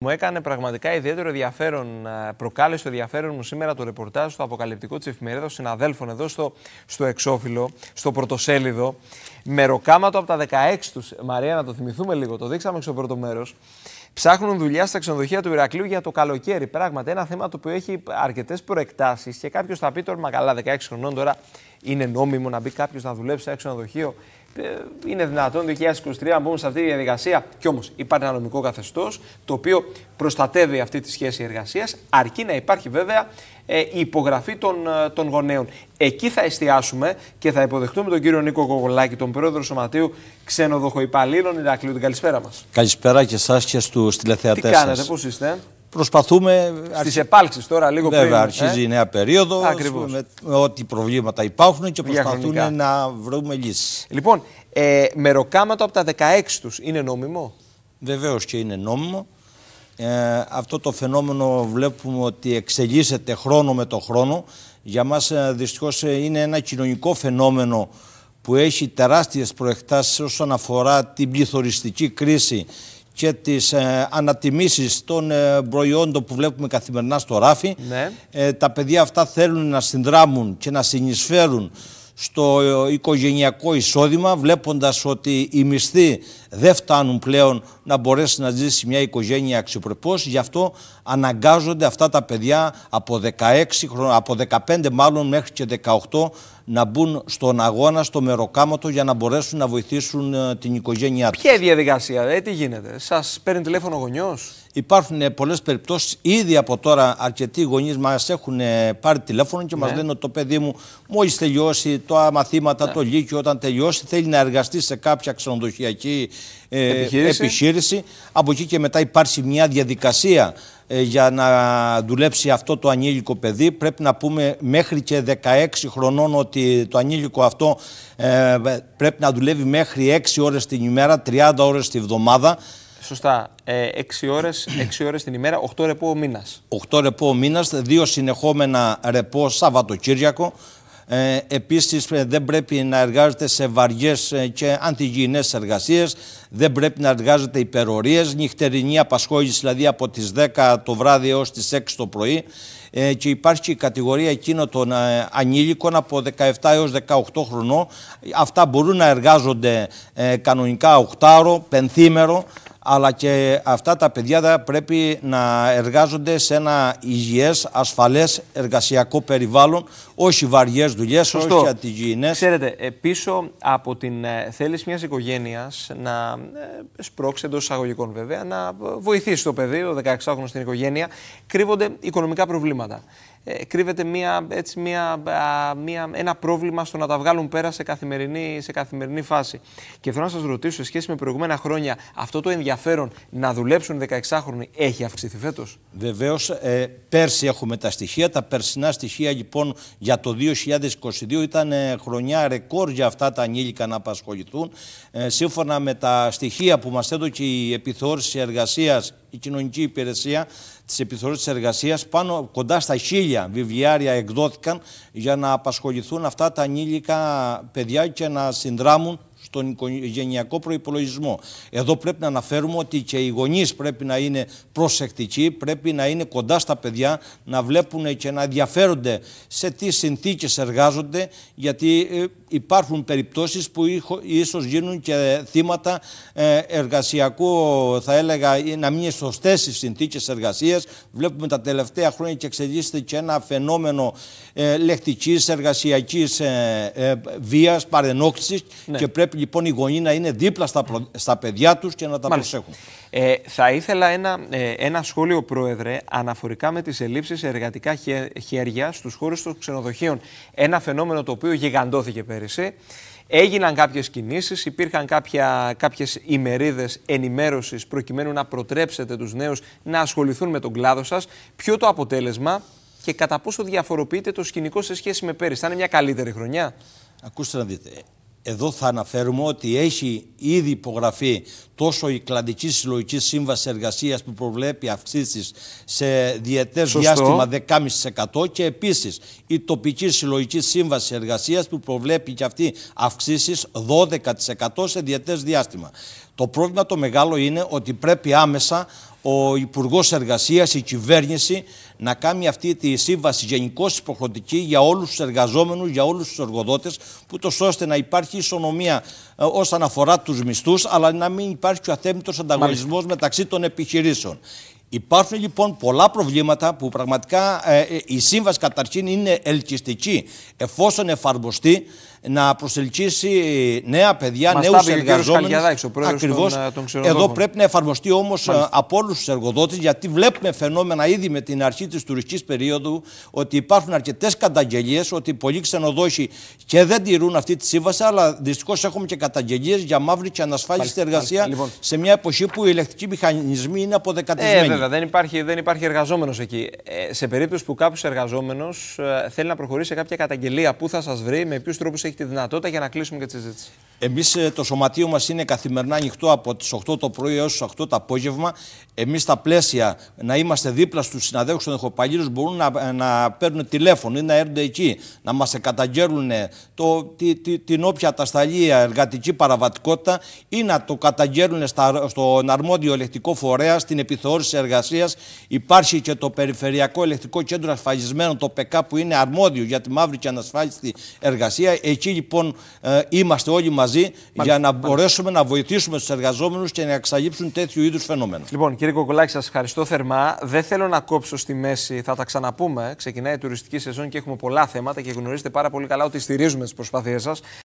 Μου έκανε πραγματικά ιδιαίτερο ενδιαφέρον, ε, προκάλεσε το ενδιαφέρον μου σήμερα το ρεπορτάζ στο αποκαλυπτικό της εφημερίδα συναδέλφων εδώ στο, στο εξώφυλλο, στο πρωτοσέλιδο. Με ροκάματο από τα 16 τους, Μαρία, να το θυμηθούμε λίγο, το δείξαμε στο πρώτο μέρος. Ψάχνουν δουλειά στα ξενοδοχεία του Ηρακλείου για το καλοκαίρι. Πράγματι, ένα θέμα το οποίο έχει αρκετές προεκτάσεις και κάποιος θα πει τώρα, μα καλά, 16 χρονών τώρα είναι νόμιμο να μπει κάποιος να δουλέψει σε ξενοδοχείο ε, είναι δυνατόν το 2023 να μπούμε σε αυτή τη διαδικασία. Κι όμως υπάρχει ένα νομικό καθεστώς το οποίο προστατεύει αυτή τη σχέση εργασίας, αρκεί να υπάρχει βέβαια ε, η υπογραφή των, ε, των γονέων. Εκεί θα εστιάσουμε και θα υποδεχτούμε τον κύριο Νίκο Κογολάκη, τον πρόεδρο Σωματείου Ξενοδοχοϊπαλλήλων Ηρακλείου. Την καλησπέρα μας. Καλησπέρα και εσά και στους τηλεθεατές. Τι κάνετε, πώς είστε. Προσπαθούμε. Στις επάλξεις τώρα λίγο πριν. Βέβαια, αρχίζει ε? η νέα περίοδο. ακριβώ με ό,τι προβλήματα υπάρχουν και προσπαθούν να βρούμε λύσεις. Λοιπόν, ε, μεροκάματο από τα 16 τους είναι νόμιμο. Βεβαίως και είναι νόμιμο. Ε, αυτό το φαινόμενο βλέπουμε ότι εξελίσσεται χρόνο με το χρόνο. Για μας ε, δυστυχώς είναι ένα κοινωνικό φαινόμενο που έχει τεράστιες προεκτάσεις όσον αφορά την πληθωριστική κρίση και τις ε, ανατιμήσεις των ε, προϊόντων που βλέπουμε καθημερινά στο ράφι. Ναι. Ε, τα παιδιά αυτά θέλουν να συνδράμουν και να συνεισφέρουν στο ε, οικογενειακό εισόδημα βλέποντας ότι οι μισθοί δεν φτάνουν πλέον να μπορέσει να ζήσει μια οικογένεια αξιοπρεπώς γι' αυτό αναγκάζονται αυτά τα παιδιά από 16 από 15 μάλλον μέχρι και 18 να μπουν στον αγώνα, στο μεροκάματο για να μπορέσουν να βοηθήσουν ε, την οικογένειά τους. Ποια διαδικασία, ε, τι γίνεται, σας παίρνει τηλέφωνο γονιός. Υπάρχουν ε, πολλές περιπτώσεις, ήδη από τώρα αρκετοί γονείς μας έχουν ε, πάρει τηλέφωνο και ναι. μα λένε ότι το παιδί μου, μόλις τελειώσει τα μαθήματα, ναι. το Λύκειο, όταν τελειώσει, θέλει να εργαστεί σε κάποια ξενοδοχειακή επιχείρηση. επιχείρηση. Από εκεί και μετά υπάρχει μια διαδικασία ε, για να δουλέψει αυτό το ανήλικο παιδί. Πρέπει να πούμε μέχρι και 16 χρονών ότι το ανήλικο αυτό ε, πρέπει να δουλεύει μέχρι 6 ώρες την ημέρα, 30 ώρες τη βδομάδα. Σωστά. 6 ε, ώρες, 6 ώρες την ημέρα, 8 ρεπό ο μήνας. 8 ρεπό ο μήνας, 2 συνεχόμενα ρεπό Σαββατοκύριακο. Ε, επίσης ε, δεν πρέπει να εργάζεται σε βαριές ε, και αντιγιεινές εργασίες, δεν πρέπει να εργάζεται υπερορίες, νυχτερινή απασχόληση δηλαδή από τις 10 το βράδυ έως τις 6 το πρωί και υπάρχει και η κατηγορία εκείνων των ανήλικων από 17 έως 18 χρονών. Αυτά μπορούν να εργάζονται κανονικά οκτάρο, πενθήμερο, αλλά και αυτά τα παιδιά πρέπει να εργάζονται σε ένα υγιές, ασφαλές εργασιακό περιβάλλον, όχι βαριές δουλειές, όχι αντιγιεινές. Ξέρετε, ε, πίσω από την ε, θέληση μιας οικογένειας να ε, σπρώξει εντός εισαγωγικών βέβαια, να βοηθήσει το παιδί, ο 16χρονο στην οικογένεια, κρύβονται οικονομικά προβλήματα ε, κρύβεται μια, έτσι, μια, μια, ένα πρόβλημα στο να τα βγάλουν πέρα σε καθημερινή, σε καθημερινή φάση. Και θέλω να σας ρωτήσω, σε σχέση με προηγούμενα χρόνια, αυτό το ενδιαφέρον να δουλέψουν 16χρονοι έχει αυξηθεί φέτος. Βεβαίως, ε, πέρσι έχουμε τα στοιχεία. Τα περσινά στοιχεία λοιπόν για το 2022 ήταν ε, χρονιά ρεκόρ για αυτά τα ανήλικα να απασχοληθούν. Ε, σύμφωνα με τα στοιχεία που μας έδωσε η επιθεώρηση εργασίας η κοινωνική υπηρεσία της επιθεωρή της εργασίας. Πάνω κοντά στα χίλια βιβλιάρια εκδόθηκαν για να απασχοληθούν αυτά τα ανήλικα παιδιά και να συνδράμουν στον οικογενειακό προπολογισμό. Εδώ πρέπει να αναφέρουμε ότι και οι γονείς πρέπει να είναι προσεκτικοί, πρέπει να είναι κοντά στα παιδιά, να βλέπουν και να ενδιαφέρονται σε τι συνθήκες εργάζονται, γιατί ε, υπάρχουν περιπτώσεις που ίσως γίνουν και θύματα ε, εργασιακού, θα έλεγα, να μην είναι σωστές οι συνθήκες εργασίας. Βλέπουμε τα τελευταία χρόνια και εξελίσσεται και ένα φαινόμενο ε, λεκτικής εργασιακής βίας, παρενόξης ναι. και πρέπει πρέπει λοιπόν οι γονείς να είναι δίπλα στα, στα παιδιά τους και να τα Μάλιστα. προσέχουν. Ε, θα ήθελα ένα, ε, ένα σχόλιο, Πρόεδρε, αναφορικά με τις ελλείψεις εργατικά χέρια στους χώρους των ξενοδοχείων. Ένα φαινόμενο το οποίο γιγαντώθηκε πέρυσι. Έγιναν κάποιες κινήσεις, υπήρχαν κάποιες ημερίδες ενημέρωσης προκειμένου να προτρέψετε τους νέους να ασχοληθούν με τον κλάδο σας. Ποιο το αποτέλεσμα και κατά πόσο διαφοροποιείται το σκηνικό σε σχέση με πέρυσι. Θα είναι μια καλύτερη χρονιά. Ακούστε να δείτε. Εδώ θα αναφέρουμε ότι έχει ήδη υπογραφεί τόσο η κλαδική συλλογική σύμβαση εργασίας που προβλέπει αυξήσεις σε διετές διάστημα 10,5% και επίσης η τοπική συλλογική σύμβαση εργασίας που προβλέπει και αυτή αυξήσεις 12% σε διετές διάστημα. Το πρόβλημα το μεγάλο είναι ότι πρέπει άμεσα ο Υπουργός Εργασίας, η κυβέρνηση να κάνει αυτή τη σύμβαση γενικώς υποχρεωτική για όλους τους εργαζόμενους, για όλους τους εργοδότες, ούτως ώστε να υπάρχει ισονομία ε, όσον αφορά τους μισθούς, αλλά να μην υπάρχει ο αθέμητος ανταγωνισμός μεταξύ των επιχειρήσεων. Υπάρχουν λοιπόν πολλά προβλήματα που πραγματικά ε, ε, η σύμβαση καταρχήν είναι ελκυστική εφόσον εφαρμοστεί να προσελκύσει νέα παιδιά, νέου εργαζόμενου. Ακριβώ. Εδώ πρέπει να εφαρμοστεί όμως ε, από όλους τους εργοδότες, γιατί βλέπουμε φαινόμενα ήδη με την αρχή της τουριστικής περίοδου ότι υπάρχουν αρκετές καταγγελίες ότι πολλοί ξενοδόχοι και δεν τηρούν αυτή τη σύμβαση, αλλά δυστυχώς έχουμε και καταγγελίες για μαύρη και ανασφάλιστη εργασία λοιπόν. σε μια εποχή που οι ηλεκτρικοί μηχανισμοί είναι αποδεκατισμένοι. Ε, δεν υπάρχει, δεν υπάρχει εργαζόμενος εκεί. Ε, σε περίπτωση που κάποιος εργαζόμενος θέλει να προχωρήσει σε κάποια καταγγελία, πού θα σας βρει, με ποιους τρόπους έχει τη δυνατότητα για να κλείσουμε και τη συζήτηση. Εμείς ε, το σωματείο μας είναι καθημερινά ανοιχτό από τις 8 το πρωί έως τις 8 το απόγευμα. Εμείς στα πλαίσια να είμαστε δίπλα στους συναδέλφους των εχοπαλλήλων μπορούν να, ε, να παίρνουν τηλέφωνο ή να έρθουν εκεί, να μας καταγγέλνουν τη, την όποια ατασταλία, εργατική παραβατικότητα ή να το καταγγέλουν στα, στον αρμόδιο ελεκτικό φορέα, στην επιθεώρηση εργασίας. Υπάρχει και το Περιφερειακό Ελεκτικό Κέντρο ασφαλισμένο το ΠΕΚΑ, που είναι αρμόδιο για τη μαύρη και ανασφάλιστη εργασία. Εκεί λοιπόν ε, είμαστε όλοι μαζί μαζί για να μπορέσουμε να βοηθήσουμε τους εργαζόμενους και να εξαγύψουν τέτοιου είδους φαινόμενα. Λοιπόν, κύριε Κοκολάκη, σας ευχαριστώ θερμά. Δεν θέλω να κόψω στη μέση, θα τα ξαναπούμε. Ξεκινάει η τουριστική σεζόν και έχουμε πολλά θέματα και γνωρίζετε πάρα πολύ καλά ότι στηρίζουμε τις προσπάθειές σας.